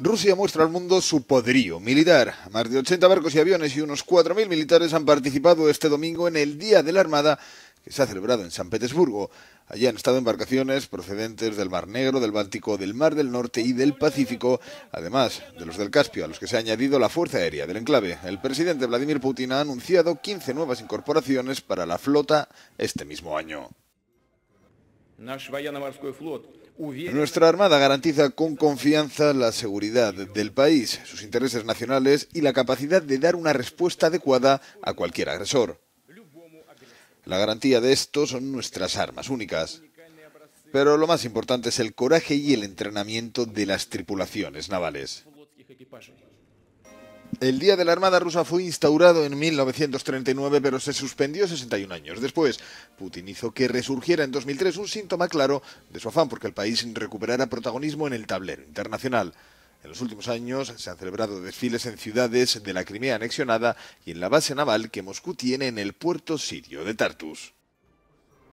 Rusia muestra al mundo su poderío militar. Más de 80 barcos y aviones y unos 4.000 militares han participado este domingo en el Día de la Armada que se ha celebrado en San Petersburgo. Allí han estado embarcaciones procedentes del Mar Negro, del Báltico, del Mar del Norte y del Pacífico, además de los del Caspio, a los que se ha añadido la Fuerza Aérea del enclave. El presidente Vladimir Putin ha anunciado 15 nuevas incorporaciones para la flota este mismo año. Nuestra Armada garantiza con confianza la seguridad del país, sus intereses nacionales y la capacidad de dar una respuesta adecuada a cualquier agresor. La garantía de esto son nuestras armas únicas. Pero lo más importante es el coraje y el entrenamiento de las tripulaciones navales. El Día de la Armada Rusa fue instaurado en 1939, pero se suspendió 61 años después. Putin hizo que resurgiera en 2003 un síntoma claro de su afán porque el país recuperara protagonismo en el tablero internacional. En los últimos años se han celebrado desfiles en ciudades de la Crimea anexionada y en la base naval que Moscú tiene en el puerto sirio de Tartus.